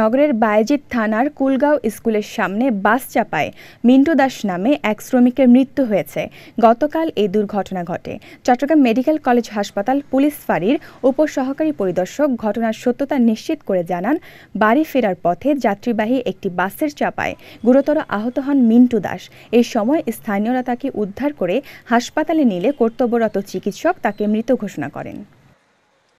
নগরের বায়েজিৎ থানার কুলগাঁও স্কুলের সামনে বাস চাপায় মিন্টু দাস নামে এক শ্রমিকের মৃত্যু হয়েছে গতকাল এই দুর্ঘটনা ঘটে চট্টগ্রাম মেডিকেল কলেজ হাসপাতাল পুলিশ ফাঁড়ির উপসহকারী পরিদর্শক ঘটনার সত্যতা নিশ্চিত করে জানান বাড়ি ফেরার পথে যাত্রীবাহী একটি বাসের চাপায় গুরুতর আহত হন মিন্টু দাস এই সময় স্থানীয়রা তাকে উদ্ধার করে হাসপাতালে নিলে কর্তব্যরত চিকিৎসক তাকে মৃত ঘোষণা করেন